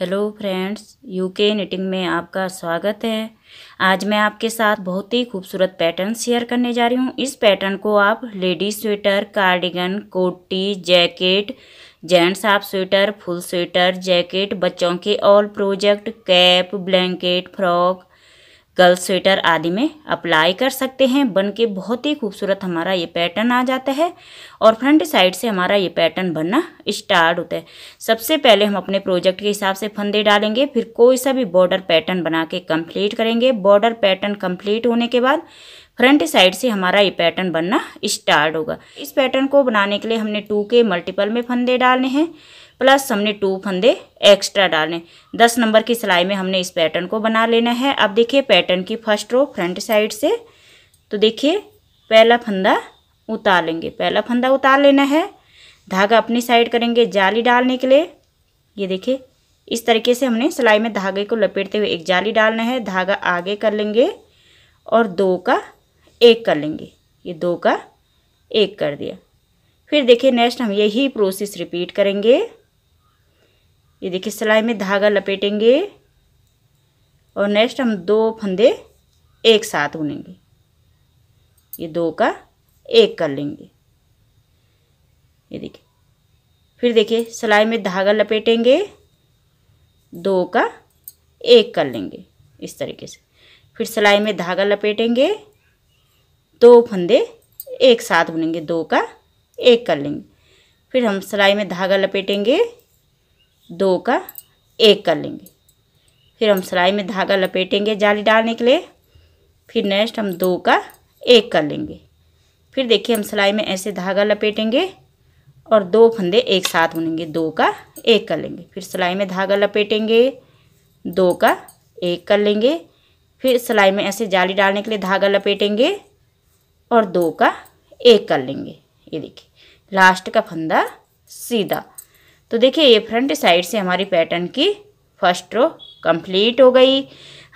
hello friends UK knitting में आपका स्वागत है आज मैं आपके साथ बहुत ही खूबसूरत पैटर्न शेयर करने जा रही हूँ इस पैटर्न को आप लेडीज स्वेटर कार्डिगन कोटी jacket gents half sweater full sweater jacket बच्चों के all project cap blanket frock girl sweater आदि में अप्लाई कर सकते हैं बन के बहुत ही खूबसूरत हमारा ये पैटर्न आ जाता है और फ्रंट साइड से हमारा ये पैटर्न बनना स्टार्ट होता है सबसे पहले हम अपने प्रोजेक्ट के हिसाब से फंदे डालेंगे फिर कोई सा भी बॉर्डर पैटर्न बना के कम्प्लीट करेंगे बॉर्डर पैटर्न कम्प्लीट होने के बाद फ्रंट साइड से हमारा ये पैटर्न बनना स्टार्ट होगा इस पैटर्न को बनाने के लिए हमने टू के मल्टीपल में फंदे डालने हैं प्लस हमने टू फंदे एक्स्ट्रा डालने दस नंबर की सिलाई में हमने इस पैटर्न को बना लेना है अब देखिए पैटर्न की फर्स्ट रो फ्रंट साइड से तो देखिए पहला फंदा उतार लेंगे पहला फंदा उतार लेना है धागा अपनी साइड करेंगे जाली डालने के लिए ये देखिए इस तरीके से हमने सिलाई में धागे को लपेटते हुए एक जाली डालना है धागा आगे कर लेंगे और दो का एक कर लेंगे ये दो का एक कर दिया फिर देखिए नेक्स्ट हम यही प्रोसेस रिपीट करेंगे ये देखिए सिलाई में धागा लपेटेंगे और नेक्स्ट हम दो फंदे एक साथ बुनेंगे ये दो का एक कर लेंगे ये देखिए फिर देखिए सिलाई में धागा लपेटेंगे दो का एक कर लेंगे इस तरीके से फिर सिलाई में धागा लपेटेंगे दो फंदे एक साथ बुनेंगे दो का एक कर लेंगे फिर हम सिलाई में धागा लपेटेंगे दो का एक कर लेंगे फिर हम सिलाई में धागा लपेटेंगे जाली डालने के लिए फिर नेक्स्ट हम दो का एक कर लेंगे फिर देखिए हम सिलाई में ऐसे धागा लपेटेंगे और दो फंदे एक साथ बुनेंगे दो का एक कर लेंगे फिर सिलाई में धागा लपेटेंगे दो का एक कर लेंगे फिर सिलाई में ऐसे जाली डालने के लिए धागा लपेटेंगे और दो का एक कर लेंगे ये देखिए लास्ट का फंदा सीधा तो देखिए ये फ्रंट साइड से हमारी पैटर्न की फर्स्ट रो कंप्लीट हो गई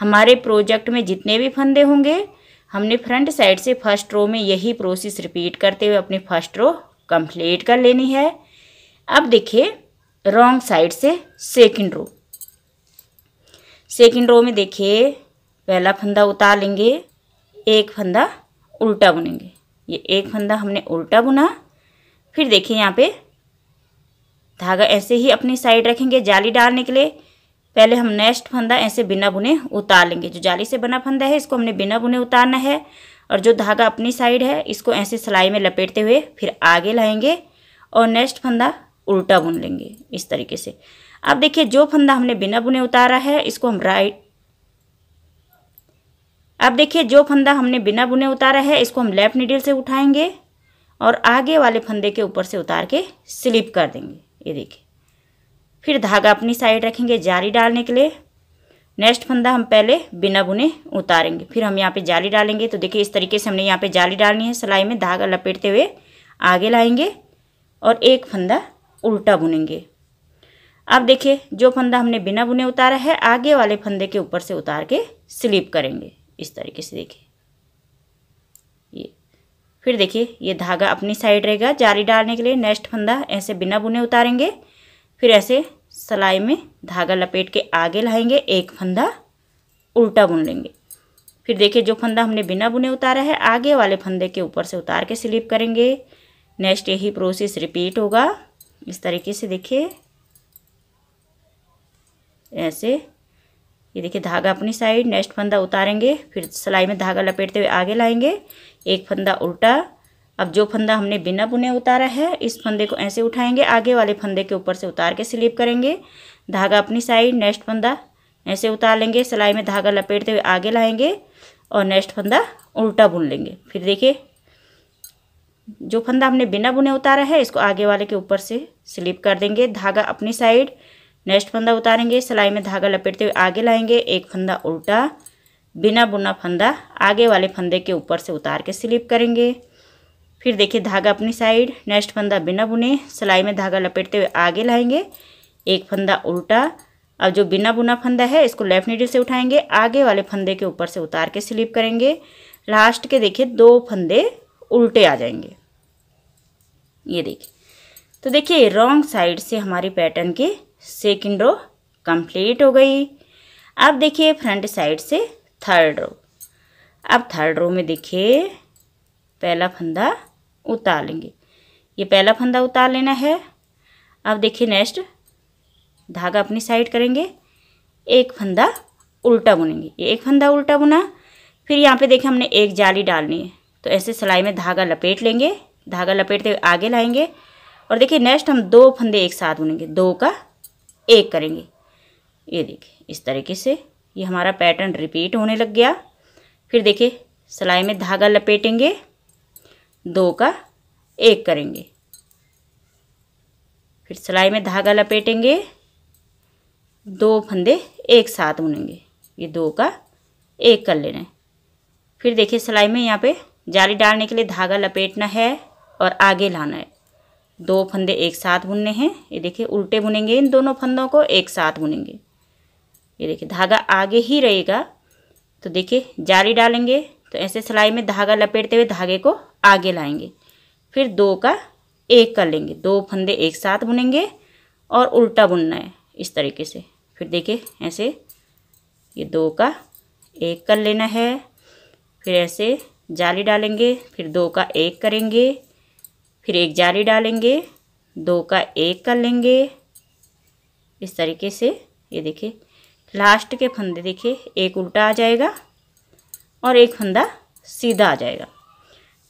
हमारे प्रोजेक्ट में जितने भी फंदे होंगे हमने फ्रंट साइड से फर्स्ट रो में यही प्रोसेस रिपीट करते हुए अपनी फर्स्ट रो कंप्लीट कर लेनी है अब देखिए रॉन्ग साइड से सेकंड रो सेकंड रो में देखिए पहला फंदा उतार लेंगे एक फंदा उल्टा बुनेंगे ये एक फंदा हमने उल्टा बुना फिर देखिए यहाँ पे धागा तो ऐसे ही अपनी साइड रखेंगे जाली डालने के लिए पहले हम नेक्स्ट फंदा ऐसे बिना बुने उतार लेंगे जो जाली से बना फंदा है इसको हमने बिना बुने उतारना है और जो धागा अपनी साइड है इसको ऐसे सिलाई में लपेटते हुए फिर आगे लाएंगे और नेक्स्ट फंदा उल्टा बुन लेंगे इस तरीके से अब देखिए जो फंदा हमने बिना बुने उतारा है इसको हम राइट अब देखिए जो फंदा हमने बिना बुने उतारा है इसको हम लेफ़्ट नीडल से उठाएंगे और आगे वाले फंदे के ऊपर से उतार के स्लिप कर देंगे ये देखिए फिर धागा अपनी साइड रखेंगे जाली डालने के लिए नेक्स्ट फंदा हम पहले बिना बुने उतारेंगे फिर हम यहाँ पे जाली डालेंगे तो देखिए इस तरीके से हमने यहाँ पे जाली डालनी है सिलाई में धागा लपेटते हुए आगे लाएंगे और एक फंदा उल्टा बुनेंगे अब देखिए जो फंदा हमने बिना बुने उतारा है आगे वाले फंदे के ऊपर से उतार के स्लिप करेंगे इस तरीके से देखिए फिर देखिए ये धागा अपनी साइड रहेगा जाली डालने के लिए नेक्स्ट फंदा ऐसे बिना बुने उतारेंगे फिर ऐसे सलाई में धागा लपेट के आगे लाएंगे एक फंदा उल्टा बुन लेंगे फिर देखिए जो फंदा हमने बिना बुने उतारा है आगे वाले फंदे के ऊपर से उतार के स्लिप करेंगे नेक्स्ट यही प्रोसेस रिपीट होगा इस तरीके से देखिए ऐसे ये देखिए धागा अपनी साइड नेक्स्ट फंदा उतारेंगे फिर सिलाई में धागा लपेटते हुए आगे लाएंगे एक फंदा उल्टा अब जो फंदा हमने बिना बुने उतारा है इस फंदे को ऐसे उठाएंगे आगे वाले फंदे के ऊपर से उतार के स्लिप करेंगे धागा अपनी साइड नेक्स्ट फंदा ऐसे उतार लेंगे सिलाई में धागा लपेटते हुए आगे लाएंगे और नेक्स्ट फंदा उल्टा बुन लेंगे फिर देखिए जो फंदा हमने बिना बुने उतारा है इसको आगे वाले के ऊपर से स्लिप कर देंगे धागा अपनी साइड नेक्स्ट फंदा उतारेंगे सिलाई में धागा लपेटते हुए आगे लाएंगे एक फंदा उल्टा बिना बुना फंदा आगे वाले फंदे के ऊपर से उतार के स्लिप करेंगे फिर देखिए धागा अपनी साइड नेक्स्ट फंदा बिना बुने सिलाई में धागा लपेटते हुए आगे लाएंगे एक फंदा उल्टा अब जो बिना बुना फंदा है इसको लेफ्ट नीडल से उठाएंगे आगे वाले फंदे के ऊपर से उतार के स्लिप करेंगे लास्ट के देखिए दो फंदे उल्टे आ जाएंगे ये देखिए तो देखिए रॉन्ग साइड से हमारी पैटर्न की सेकेंड रो कंप्लीट हो गई अब देखिए फ्रंट साइड से थर्ड रो अब थर्ड रो में देखिए पहला फंदा उतार लेंगे ये पहला फंदा उतार लेना है अब देखिए नेक्स्ट धागा अपनी साइड करेंगे एक फंदा उल्टा बुनेंगे ये एक फंदा उल्टा बुना फिर यहाँ पे देखिए हमने एक जाली डालनी है तो ऐसे सिलाई में धागा लपेट लेंगे धागा लपेटते आगे लाएंगे और देखिए नेक्स्ट हम दो फंदे एक साथ बुनेंगे दो का एक करेंगे ये देखिए इस तरीके से ये हमारा पैटर्न रिपीट होने लग गया फिर देखिए सिलाई में धागा लपेटेंगे दो का एक करेंगे फिर सिलाई में धागा लपेटेंगे दो फंदे एक साथ बुनेंगे ये दो का एक कर लेना है फिर देखिए सिलाई में यहाँ पे जाली डालने के लिए धागा लपेटना है और आगे लाना है दो फंदे एक साथ बुनने हैं ये देखिए उल्टे बुनेंगे इन दोनों फंदों को एक साथ बुनेंगे ये देखिए धागा आगे ही रहेगा तो देखिए जाली डालेंगे तो ऐसे सिलाई में धागा लपेटते हुए धागे को आगे लाएंगे फिर दो का एक कर लेंगे दो फंदे एक साथ बुनेंगे और उल्टा बुनना है इस तरीके से फिर देखिए ऐसे ये दो का एक कर लेना है फिर ऐसे जाली डालेंगे फिर दो का एक करेंगे फिर एक जाली डालेंगे दो का एक कर लेंगे इस तरीके से ये देखिए लास्ट के फंदे देखिए एक उल्टा आ जाएगा और एक फंदा सीधा आ जाएगा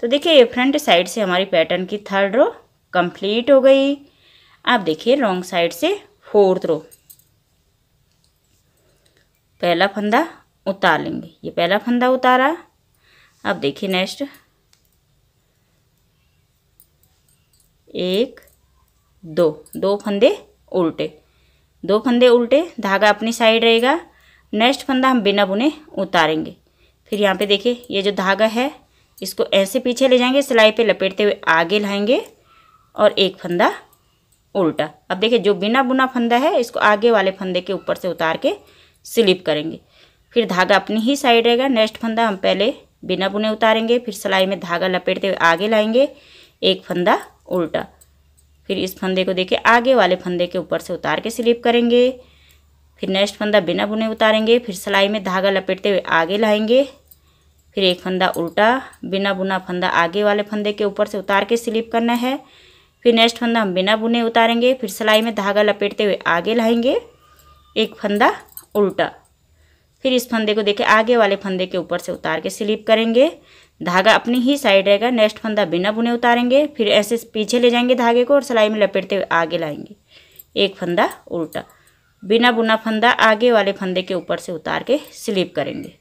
तो देखिए ये फ्रंट साइड से हमारी पैटर्न की थर्ड रो कंप्लीट हो गई अब देखिए रॉन्ग साइड से फोर्थ रो पहला फंदा उतार लेंगे ये पहला फंदा उतारा अब देखिए नेक्स्ट एक दो दो फंदे उल्टे दो फंदे उल्टे धागा अपनी साइड रहेगा नेक्स्ट फंदा हम बिना बुने उतारेंगे फिर यहाँ पे देखिए ये जो धागा है इसको ऐसे पीछे ले जाएंगे सिलाई पे लपेटते हुए आगे लाएंगे और एक फंदा उल्टा अब देखिए जो बिना बुना फंदा है इसको आगे वाले फंदे के ऊपर से उतार के स्लिप करेंगे फिर धागा अपनी ही साइड रहेगा नेक्स्ट फंदा हम पहले बिना बुने उतारेंगे फिर सिलाई में धागा लपेटते हुए आगे लाएंगे एक फंदा उल्टा फिर इस फंदे को देखिए आगे वाले फंदे के ऊपर से उतार के स्लिप करेंगे फिर नेक्स्ट फंदा बिना बुने उतारेंगे फिर सिलाई में धागा लपेटते हुए आगे लाएंगे फिर एक फंदा उल्टा बिना बुना फंदा आगे वाले फंदे के ऊपर से उतार के स्लिप करना है फिर नेक्स्ट फंदा हम बिना बुने उतारेंगे फिर सिलाई में धागा लपेटते हुए आगे लाएंगे एक फंदा उल्टा फिर इस फंदे को देखे आगे वाले फंदे के ऊपर से उतार के स्लिप करेंगे धागा अपनी ही साइड रहेगा नेक्स्ट फंदा बिना बुने उतारेंगे फिर ऐसे पीछे ले जाएंगे धागे को और सिलाई में लपेटते हुए आगे लाएंगे एक फंदा उल्टा बिना बुना फंदा आगे वाले फंदे के ऊपर से उतार के स्लिप करेंगे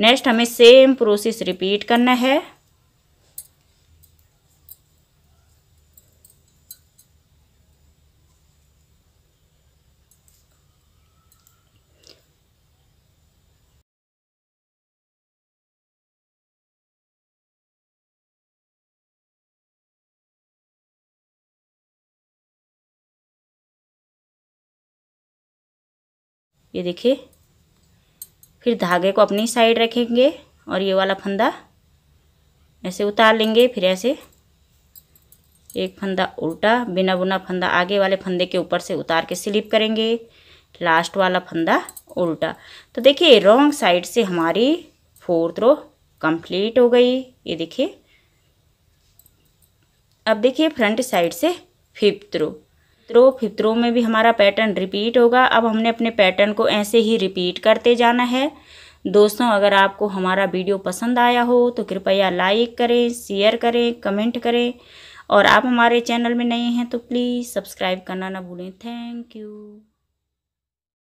नेक्स्ट हमें सेम प्रोसेस रिपीट करना है ये देखिए फिर धागे को अपनी साइड रखेंगे और ये वाला फंदा ऐसे उतार लेंगे फिर ऐसे एक फंदा उल्टा बिना बुना फंदा आगे वाले फंदे के ऊपर से उतार के स्लिप करेंगे लास्ट वाला फंदा उल्टा तो देखिए रॉन्ग साइड से हमारी फोर्थ रो कंप्लीट हो गई ये देखिए अब देखिए फ्रंट साइड से फिफ्थ रो थ्रो फिफ्थ में भी हमारा पैटर्न रिपीट होगा अब हमने अपने पैटर्न को ऐसे ही रिपीट करते जाना है दोस्तों अगर आपको हमारा वीडियो पसंद आया हो तो कृपया लाइक करें शेयर करें कमेंट करें और आप हमारे चैनल में नए हैं तो प्लीज़ सब्सक्राइब करना ना भूलें थैंक यू